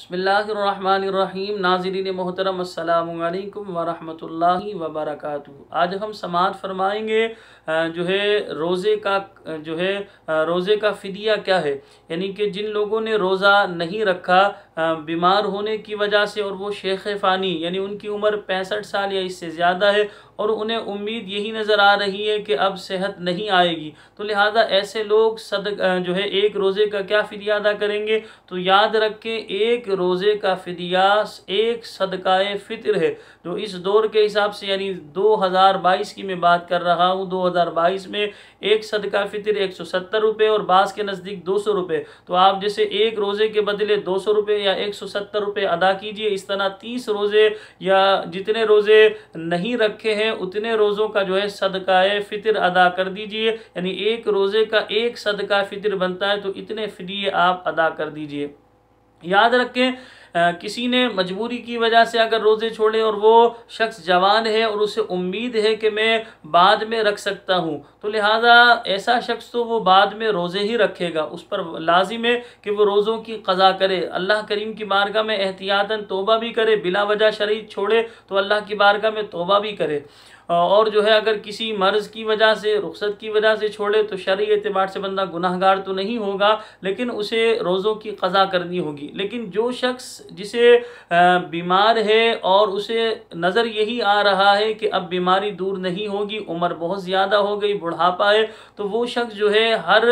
बसमीम नाजरीन मोहतरम अल्लाम वरहमतुल्ला वबरक आज हम समात फरमाएंगे जो है रोज़े का जो है रोज़े का फ़दिया क्या है यानी कि जिन लोगों ने रोज़ा नहीं रखा बीमार होने की वजह से और वो शेख फ़ानी यानी उनकी उम्र पैंसठ साल या इससे ज़्यादा है और उन्हें उम्मीद यही नज़र आ रही है कि अब सेहत नहीं आएगी तो लिहाजा ऐसे लोग सद जो है एक रोज़े का क्या फ़दिया अदा करेंगे तो याद रखें एक रोज़े का फ़दिया एक सदकाए फ़ितर है जो इस दौर के हिसाब से यानी 2022 की मैं बात कर रहा हूँ 2022 में एक सदका फ़ितर एक सौ सत्तर रुपये और बास के नज़दीक दो सौ रुपये तो आप जैसे एक रोज़े के बदले दो सौ रुपये या एक सौ सत्तर रुपये अदा कीजिए इस तरह तीस रोज़े या जितने रोज़े नहीं रखे हैं हैं उतने रोज़ों का जो है सदका फ़ितर अदा कर दीजिए यानी एक रोज़े का एक सदका फ़ितर बनता है तो इतने फ्री आप अदा कर दीजिए याद रखें किसी ने मजबूरी की वजह से अगर रोज़े छोड़े और वो शख्स जवान है और उसे उम्मीद है कि मैं बाद में रख सकता हूँ तो लिहाजा ऐसा शख्स तो वो बाद में रोज़े ही रखेगा उस पर लाजिम है कि वो रोज़ों की कज़ा करे अल्लाह करीम की बारगाह में एहतियातन तोबा भी करे बिला वजह शरीर छोड़े तो अल्लाह की बारगाह में तोबा भी करे और जो है अगर किसी मर्ज की वजह से रुख्सत की वजह से छोड़े तो शर्य एतबार से बंदा गुनाहगार तो नहीं होगा लेकिन उसे रोज़ों की कज़ा करनी होगी लेकिन जो शख्स जिसे बीमार है और उसे नज़र यही आ रहा है कि अब बीमारी दूर नहीं होगी उम्र बहुत ज़्यादा हो गई बुढ़ापा है तो वो शख्स जो है हर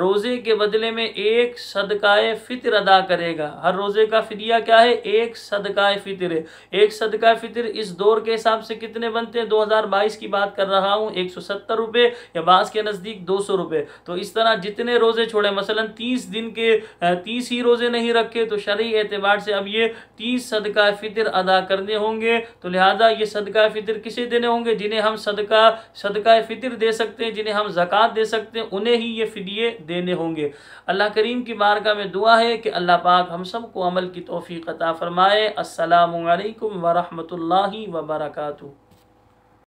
रोज़े के बदले में एक सदकाए फितर अदा करेगा हर रोज़े का फिदिया क्या है एक सदकाए फितर एक सदका फितर इस दौर के हिसाब से कितने बनते हैं दो हज़ार 2022 की बात कर रहा हूँ एक सौ या बास के नज़दीक दो सौ तो इस तरह जितने रोज़े छोड़े मसलन तीस दिन के तीस ही रोज़े नहीं रखे तो शरी एतबार से अब ये तीस सदका फितर अदा करने होंगे तो लिहाजा ये सदका फितर किसे देने होंगे जिन्हें हम सदका सदका फितर दे सकते हैं जिन्हें हम ज़क़़त दे सकते हैं उन्हें ही ये फिदिये देने होंगे अल्लाह करीम की बारगाह में दुआ है कि अल्लाह पाक हम सबको अमल की तोफ़ी कता फ़रमाए असलकम वरहमल वबरकू